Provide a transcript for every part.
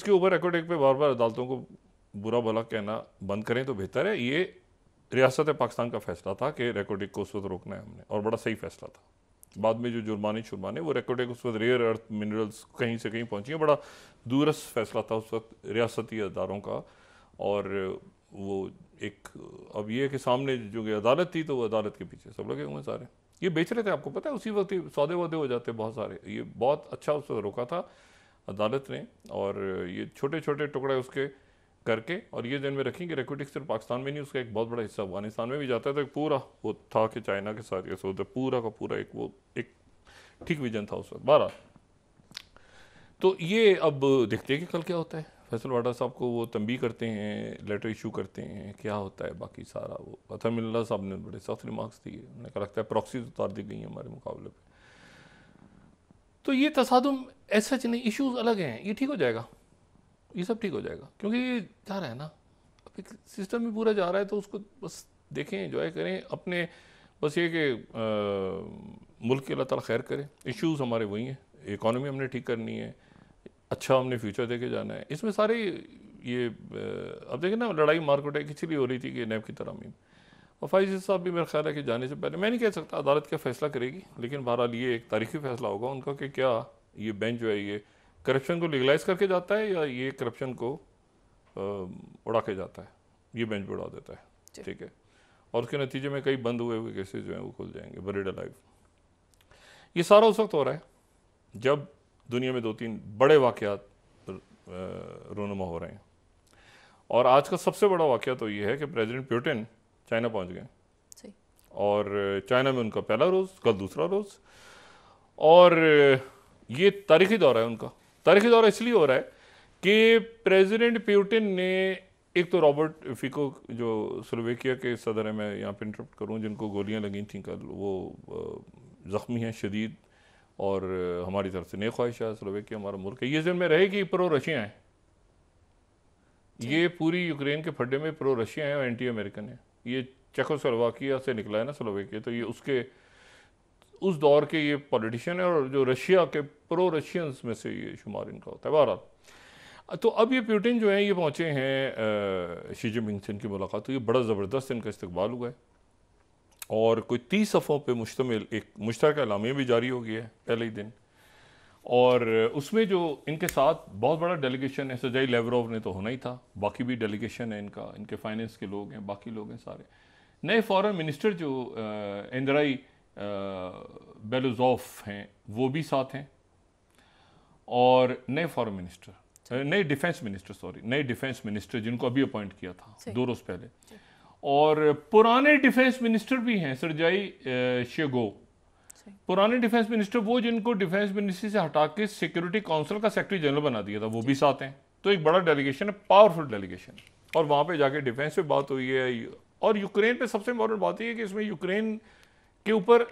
इसके ऊपर एक पे बार बार अदालतों को बुरा भला कहना बंद करें तो बेहतर है ये रियासत पाकिस्तान का फैसला था कि रिकॉर्डिक को उस वक्त रोकना है हमने और बड़ा सही फैसला था बाद में जो जुर्माने शुरमाने वो रिकॉर्डिक उस वक्त रेयर अर्थ मिनरल्स कहीं से कहीं पहुंची है बड़ा दूरस फैसला था उस वक्त रियासती अदारों का और वो एक अब ये कि सामने जो कि अदालत थी तो वो अदालत के पीछे सब लगे हुए सारे ये बेच रहे थे आपको पता है उसी वक्त सौदे वौदे हो जाते बहुत सारे ये बहुत अच्छा उस वक्त रोका था अदालत ने और ये छोटे छोटे टुकड़े उसके करके और ये जन में रखें कि रेक्विटिक्स सिर्फ पाकिस्तान में नहीं उसका एक बहुत बड़ा हिस्सा अफगानिस्तान में भी जाता है तो एक पूरा वो था कि चाइना के साथ ये सोचते पूरा का पूरा एक वो एक ठीक विजन था उस वक्त बारह तो ये अब देखते हैं कि कल क्या होता है फैसल वाडा साहब को वो तंबी करते हैं लेटर इशू करते हैं क्या होता है बाकी सारा वो अतर मिल्ला साहब ने बड़े सख्त रिमार्क्स दिए उन्हें क्या लगता है प्रॉक्सीज उतार दी गई हैं हमारे मुकाबले पर तो ये तसादम ऐसा सच नहीं इश्यूज अलग हैं ये ठीक हो जाएगा ये सब ठीक हो जाएगा क्योंकि ये जा रहा है ना एक सिस्टम भी पूरा जा रहा है तो उसको बस देखें इंजॉय करें अपने बस ये कि मुल्क के अल्लाह ताला खैर करें इश्यूज हमारे वही हैं इकॉनमी हमने ठीक करनी है अच्छा हमने फ्यूचर दे के जाना है इसमें सारे ये अब देखें ना लड़ाई मार्केट है किसी हो रही थी कि नैब की मीन और फाइज साहब भी मेरा ख्याल है कि जाने से पहले मैं नहीं कह सकता अदालत क्या फ़ैसला करेगी लेकिन बहरहाल ये एक तारीखी फ़ैसला होगा उनका कि क्या ये बेंच जो है ये करप्शन को लीगलाइज करके जाता है या ये करप्शन को उड़ा के जाता है ये बेंच उड़ा देता है ठीक है और उसके नतीजे में कई बंद हुए हुए केसेस जो हैं वो खुल जाएंगे बरेड अलाइव ये सारा उस वक्त हो रहा है जब दुनिया में दो तीन बड़े वाक़ रोनुमा हो रहे हैं और आज का सबसे बड़ा वाक़ तो ये है कि प्रेजिडेंट प्यूटिन चाइना पहुँच गए और चाइना में उनका पहला रोज़ कल दूसरा रोज़ और ये तारीखी दौरा है उनका तारीखी दौरा इसलिए हो रहा है कि प्रेसिडेंट प्यूटिन ने एक तो रॉबर्ट फिको जो सलोवेकिया के सदर है मैं यहाँ पे इंटरप्ट करूँ जिनको गोलियाँ लगी थी कल वो ज़ख्मी हैं शदीद और हमारी तरफ से ख्वाहिश है सलोवेकिया हमारा मुल्क है ये जिन में रहेगी प्रो रशिया हैं ये पूरी यूक्रेन के फड्डे में प्रो रशिया हैं और एंटी अमेरिकन है ये चेकोस्लोवाकिया से निकला है ना सलोवेकिया तो ये उसके उस दौर के ये पॉलिटिशियन है और जो रशिया के प्रो रशियंस में से ये शुमार इनका होता है बहरहाल तो अब ये प्यूटिन जो है ये पहुँचे हैं शी जिनपिंग से इनकी मुलाकात हुई बड़ा ज़बरदस्त इनका इस्तकबाल हुआ है और कोई तीस सफ़ों पर मुश्तमिल एक मुश्तरक अलामिया भी जारी हो गया है पहले ही दिन और उसमें जो इनके साथ बहुत बड़ा डेलीगेशन है सजाई लेवरोव ने तो होना ही था बाकी भी डेलीगेशन है इनका इनके फाइनेंस के लोग हैं बाकी लोग हैं सारे नए फॉरेन मिनिस्टर जो एंद्राई बेलोजोफ हैं वो भी साथ हैं और नए फॉरेन मिनिस्टर नए डिफेंस मिनिस्टर सॉरी नए डिफेंस मिनिस्टर जिनको अभी अपॉइंट किया था दो रोज़ पहले और पुराने डिफेंस मिनिस्टर भी हैं सरजाई शेगो पुराने डिफेंस मिनिस्टर वो जिनको डिफेंस मिनिस्ट्री से हटा के सिक्योरिटी काउंसिल का सेक्रेटरी जनरल बना दिया था वो भी साथ हैं तो एक बड़ा डेलीगेशन है पावरफुल डेलीगेशन और वहाँ पे जाके डिफेंस पे बात हुई है और यूक्रेन पे सबसे इंपॉर्टेंट बात यह है कि इसमें यूक्रेन के ऊपर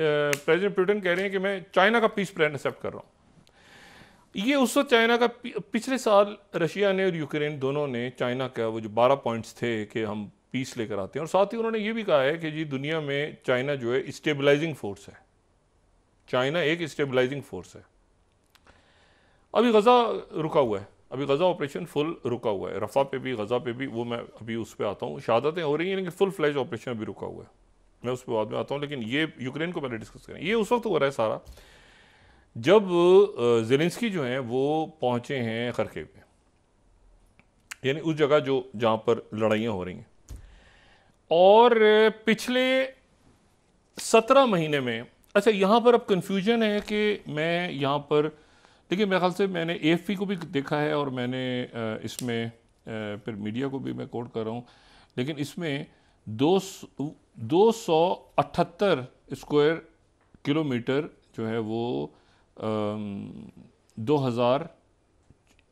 प्रेसिडेंट पुटिन कह रहे हैं कि मैं चाइना का पीस प्लान एक्सेप्ट कर रहा हूँ ये उस वक्त चाइना का पिछले साल रशिया ने और यूक्रेन दोनों ने चाइना का वो जो बारह पॉइंट्स थे कि हम पीस लेकर आते हैं और साथ ही उन्होंने ये भी कहा है कि जी दुनिया में चाइना जो है स्टेबलाइजिंग फोर्स है चाइना एक स्टेबलाइजिंग फोर्स है अभी गज़ा रुका हुआ है अभी गज़ा ऑपरेशन फुल रुका हुआ है रफ़ा पे भी गज़ा पे भी वो मैं अभी उस पर आता हूँ शहादतें हो रही हैं लेकिन फुल फ्लैज ऑपरेशन अभी रुका हुआ है मैं उस पर बाद में आता हूँ लेकिन ये यूक्रेन को पहले डिस्कस करें ये उस वक्त हो रहा है सारा जब जेलेंसकी जो हैं वो पहुँचे हैं खरखेव में यानी उस जगह जो जहाँ पर लड़ाइयाँ हो रही हैं और पिछले सत्रह महीने में अच्छा यहाँ पर अब कन्फ्यूजन है कि मैं यहाँ पर देखिए मेरे ख्याल से मैंने एफ को भी देखा है और मैंने इसमें फिर मीडिया को भी मैं कोट कर रहा हूँ लेकिन इसमें दो सौ अठहत्तर स्क्वायर किलोमीटर जो है वो दो हज़ार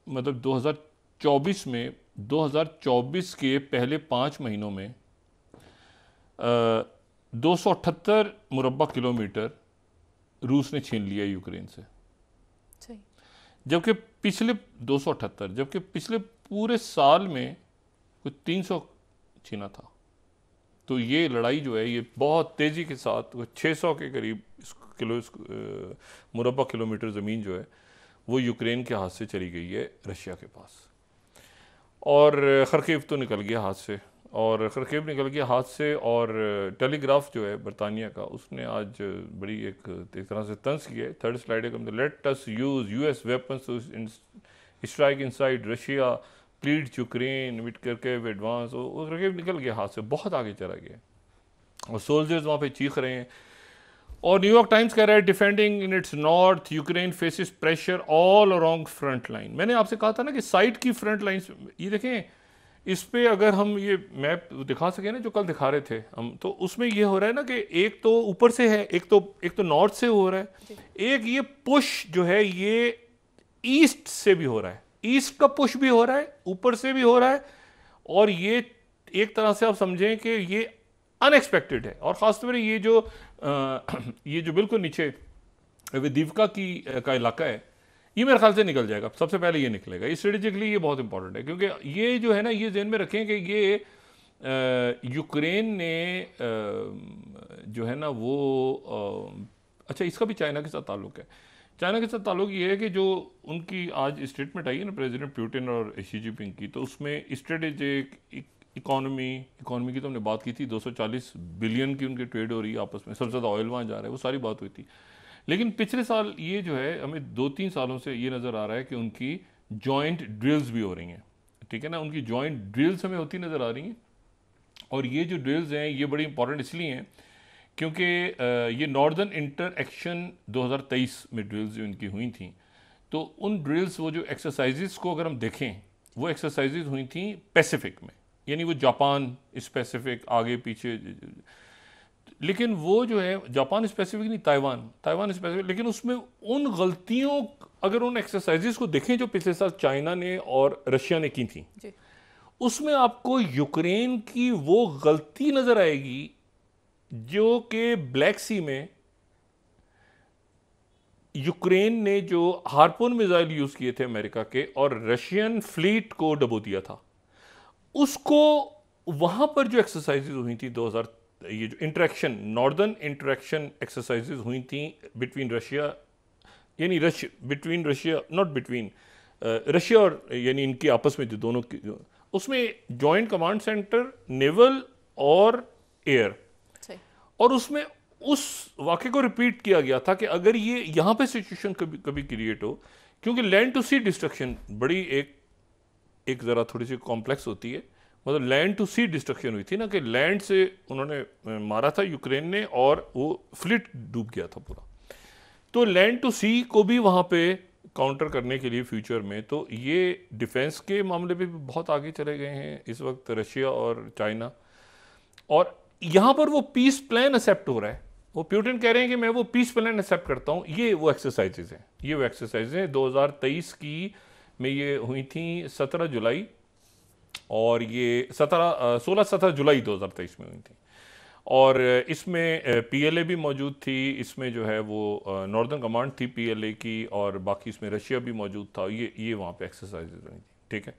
मतलब 2024 में 2024 के पहले पाँच महीनों में दो सौ अठहत्तर मुरबा किलोमीटर रूस ने छीन लिया यूक्रेन से जबकि पिछले दो सौ अठहत्तर जबकि पिछले पूरे साल में कुछ तीन सौ छीना था तो ये लड़ाई जो है ये बहुत तेज़ी के साथ वो 600 के करीब किलो मुरबा किलोमीटर ज़मीन जो है वो यूक्रेन के हाथ से चली गई है रशिया के पास और खरखेब तो निकल गया हाथ से और खरखेब निकल गया हाथ से और टेलीग्राफ जो है बरतानिया का उसने आज बड़ी एक एक तरह से तंस किया है third slide let us use US weapons in strike inside Russia plead Ukraine wit करके एडवांस वो करके निकल गया हाथ से बहुत आगे चला गया और सोल्जर्स वहाँ पे चीख रहे हैं और न्यूयॉर्क टाइम्स कह रहा है defending in its north Ukraine faces pressure all along front line मैंने आपसे कहा था ना कि साइड की फ्रंट लाइन ये देखें इस पर अगर हम ये मैप दिखा सकें ना जो कल दिखा रहे थे हम तो उसमें ये हो रहा है ना कि एक तो ऊपर से है एक तो एक तो नॉर्थ से हो रहा है एक ये पुश जो है ये ईस्ट से भी हो रहा है ईस्ट का पुश भी हो रहा है ऊपर से भी हो रहा है और ये एक तरह से आप समझें कि ये अनएक्सपेक्टेड है और ख़ासतौर पर ये जो आ, ये जो बिल्कुल नीचे विदीवका की का इलाका है ये मेरे ख्याल से निकल जाएगा सबसे पहले ये निकलेगा ये स्ट्रेटेजिकली ये बहुत इंपॉर्टेंट है क्योंकि ये जो है ना ये जहन में रखें कि ये यूक्रेन ने आ, जो है ना वो आ, अच्छा इसका भी चाइना के साथ ताल्लुक है चाइना के साथ ताल्लुक ये है कि जो उनकी आज स्टेटमेंट आई है ना प्रेसिडेंट प्यूटिन और शी जिनपिंग की तो उसमें स्ट्रेटेजिक इकॉनमी इकॉनमी की तो हमने बात की थी 240 बिलियन की उनकी ट्रेड हो रही है आपस में सबसे ज़्यादा ऑयल वहाँ जा रहा है वो सारी बात हुई थी लेकिन पिछले साल ये जो है हमें दो तीन सालों से ये नज़र आ रहा है कि उनकी जॉइंट ड्रिल्स भी हो रही हैं ठीक है ना उनकी जॉइंट ड्रिल्स हमें होती नज़र आ रही हैं और ये जो ड्रिल्स हैं ये बड़ी इंपॉर्टेंट इसलिए हैं क्योंकि ये नॉर्दर्न इंटर एक्शन 2023 में ड्रिल्स जो इनकी हुई थी तो उन ड्रिल्स वो जो एक्सरसाइजेस को अगर हम देखें वो एक्सरसाइजेज हुई थी पैसिफिक में यानी वो जापान स्पेसिफिक आगे पीछे लेकिन वो जो है जापान स्पेसिफिक नहीं ताइवान ताइवान स्पेसिफिक लेकिन उसमें उन गलतियों अगर उन एक्सरसाइजेस को देखें जो पिछले साल चाइना ने और रशिया ने की थी उसमें आपको यूक्रेन की वो गलती नज़र आएगी जो कि ब्लैक सी में यूक्रेन ने जो हार्पोन मिज़ाइल यूज़ किए थे अमेरिका के और रशियन फ्लीट को डबो दिया था उसको वहां पर जो एक्सरसाइजेज हुई थी 2000 ये जो इंटरेक्शन नॉर्दर्न इंट्रैक्शन एक्सरसाइजेज हुई थी बिटवीन रशिया यानी रश between Russia not between Russia और यानी इनके आपस में जो दोनों की उसमें जॉइंट कमांड सेंटर नेवल और एयर और उसमें उस वाक्य को रिपीट किया गया था कि अगर ये यहाँ पे सिचुएशन कभी कभी क्रिएट हो क्योंकि लैंड टू सी डिस्ट्रक्शन बड़ी एक एक ज़रा थोड़ी सी कॉम्प्लेक्स होती है मतलब लैंड टू सी डिस्ट्रक्शन हुई थी ना कि लैंड से उन्होंने मारा था यूक्रेन ने और वो फ्लिट डूब गया था पूरा तो लैंड टू सी को भी वहाँ पे काउंटर करने के लिए फ्यूचर में तो ये डिफेंस के मामले में भी बहुत आगे चले गए हैं इस वक्त रशिया और चाइना और यहां पर वो पीस प्लान एक्सेप्ट हो रहा है वो प्यूटिन कह रहे हैं कि मैं वो पीस प्लान एक्सेप्ट करता हूं ये वो एक्सरसाइजेज हैं ये वो एक्सरसाइज हैं 2023 की में ये हुई थी 17 जुलाई और ये 17 16 सत्रह जुलाई 2023 में हुई थी और इसमें पीएलए भी मौजूद थी इसमें जो है वो नॉर्दर्न कमांड थी पीएलए की और बाकी इसमें रशिया भी मौजूद था ये ये वहाँ पे एक्सरसाइज हुई थी ठीक है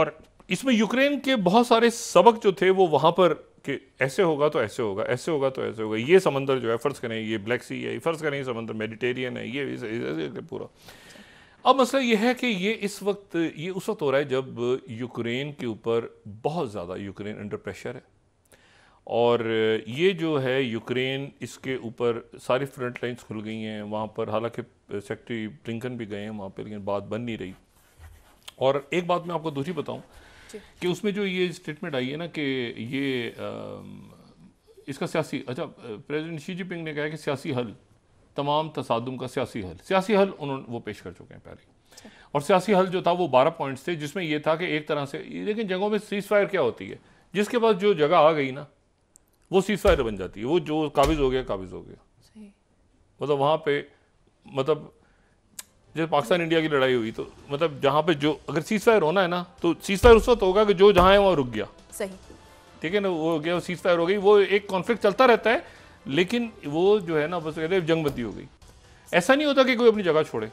और इसमें यूक्रेन के बहुत सारे सबक जो थे वो वहाँ पर कि ऐसे होगा तो ऐसे होगा ऐसे होगा तो ऐसे होगा ये समंदर जो है फ़र्ज़ करें ये ब्लैक सी है फ़र्ज़ करें ये समंदर मेडिटेरियन है ये ऐसे पूरा अब मसला यह है कि ये इस वक्त ये उस वक्त हो रहा है जब यूक्रेन के ऊपर बहुत ज़्यादा यूक्रेन अंडर प्रेशर है और ये जो है यूक्रेन इसके ऊपर सारी फ्रंट लाइन्स खुल गई हैं वहाँ पर हालांकि सेक्रेटरी ब्लिंकन भी गए हैं वहाँ पर लेकिन बात बन नहीं रही और एक बात मैं आपको दूसरी बताऊँ कि उसमें जो ये स्टेटमेंट आई है ना कि ये आ, इसका सियासी अच्छा प्रेसिडेंट शी जिनपिंग ने कहा कि सियासी हल तमाम तसादम का सियासी हल सियासी हल उन्होंने वो पेश कर चुके हैं पहले अच्छा। और सियासी हल जो था वो बारह पॉइंट्स थे जिसमें यह था कि एक तरह से लेकिन जगहों में सीज फायर क्या होती है जिसके पास जो जगह आ गई ना वो सीज फायर बन जाती है वो जो काबिज हो गया काबिज हो गया मतलब वहाँ पे मतलब जैसे पाकिस्तान इंडिया की लड़ाई हुई तो मतलब जहाँ पे जो अगर सीज फायर होना है ना तो सीज फायर उस वक्त होगा कि जो जहाँ है वहाँ रुक गया सही ठीक है ना वो हो गया सीज फायर हो गई वो एक कॉन्फ्लिक्ट चलता रहता है लेकिन वो जो है ना बस कहते हैं जंगबंदी हो गई ऐसा नहीं होता कि कोई अपनी जगह छोड़े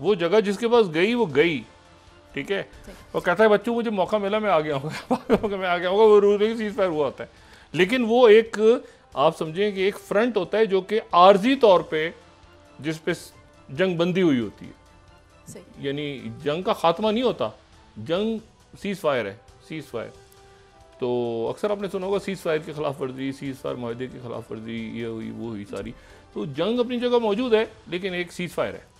वो जगह जिसके पास गई वो गई ठीक है और कहता है बच्चों मुझे मौका मिला मैं आ गया हूँ मैं आ गया होगा वो रूल सीज फायर हुआ होता है लेकिन वो एक आप समझें कि एक फ्रंट होता है जो कि आर्जी तौर पर जिस पे जंग बंदी हुई होती है यानी जंग का खात्मा नहीं होता जंग सीज फायर है सीज फायर तो अक्सर आपने सुना होगा सीज फायर के खिलाफ वर्जी सीज फायर माहे के खिलाफ वर्जी ये हुई वो हुई सारी तो जंग अपनी जगह मौजूद है लेकिन एक सीज फायर है